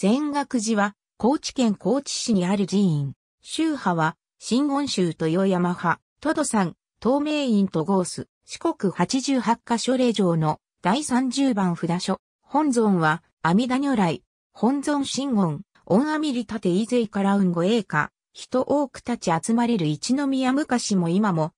全学寺は、高知県高知市にある寺院。宗派は、新温州と山派、都土山、東明院とゴース、四国八十八箇所霊場の第三十番札所。本尊は、阿弥陀如来、本尊新言、恩阿弥利立以前から運五栄華、人多く立ち集まれる一宮昔も今も、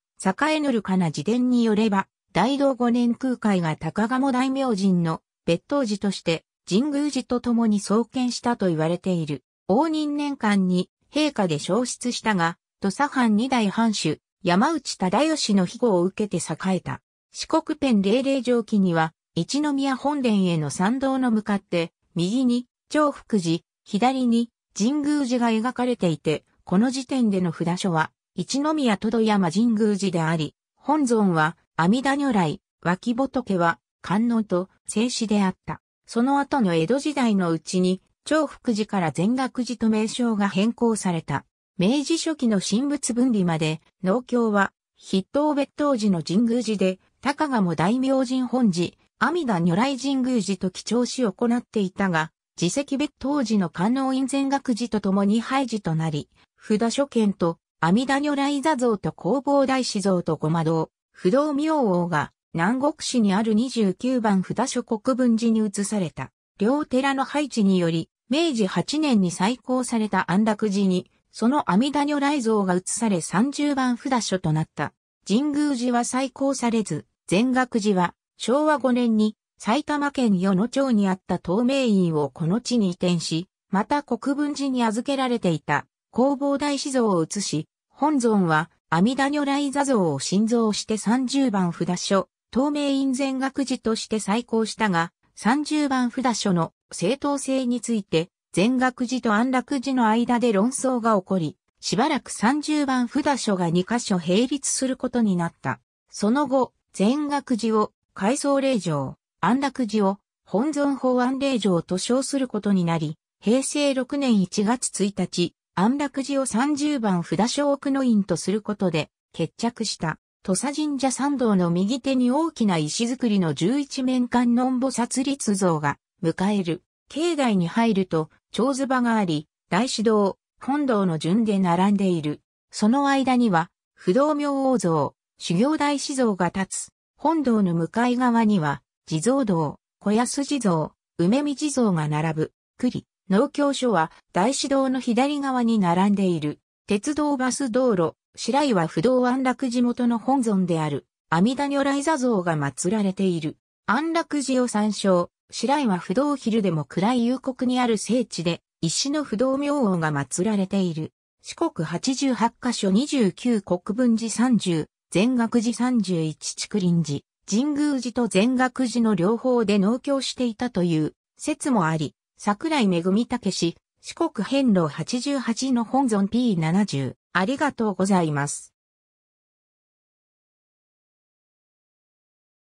栄のるかな自伝によれば、大道五年空海が高鴨大明神の別当寺として神宮寺と共に創建したと言われている。応仁年間に陛下で焼失したが、土佐藩二代藩主、山内忠義の庇護を受けて栄えた。四国ペン霊霊上記には、一宮本殿への参道の向かって、右に、長福寺、左に、神宮寺が描かれていて、この時点での札所は、一宮とど山神宮寺であり、本尊は、阿弥陀如来、脇仏は、観音と、静止であった。その後の江戸時代のうちに、長福寺から全学寺と名称が変更された。明治初期の神仏分離まで、農協は、筆頭別当時の神宮寺で、高賀も大明神本寺、阿弥陀如来神宮寺と記帳し行っていたが、自責別当時の観音院全学寺と共に廃寺となり、札所見と阿弥陀如来座像と弘法大師像とごま堂、不動明王が南国市にある29番札所国分寺に移された、両寺の配置により、明治8年に再興された安楽寺に、その阿弥陀如来像が移され30番札所となった。神宮寺は再興されず、全学寺は昭和5年に埼玉県与野町にあった東名院をこの地に移転し、また国分寺に預けられていた弘法大師像を移し、本尊は阿弥陀如来座像を新造して30番札所、東名院全学寺として再考したが、30番札所の正当性について、全学寺と安楽寺の間で論争が起こり、しばらく30番札所が2カ所並立することになった。その後、全学寺を改装令状、安楽寺を本尊法案令状と称することになり、平成6年1月1日、安楽寺を30番札所奥の院とすることで決着した。土佐神社参道の右手に大きな石造りの十一面観音菩薩立像が迎える。境内に入ると、長図場があり、大師堂、本堂の順で並んでいる。その間には、不動明王像、修行大師像が立つ。本堂の向かい側には、地蔵堂、小安地蔵、梅見地蔵が並ぶ。栗、農協所は大師堂の左側に並んでいる。鉄道バス道路、白井は不動安楽寺元の本尊である、阿弥陀如来座像が祀られている。安楽寺を参照、白井は不動昼でも暗い幽谷にある聖地で、石の不動明王が祀られている。四国八十八箇所二十九国分寺三十、全学寺三十一竹林寺、神宮寺と全学寺の両方で農協していたという説もあり、桜井恵武氏、四国遍路十八の本尊 P70、ありがとうございます。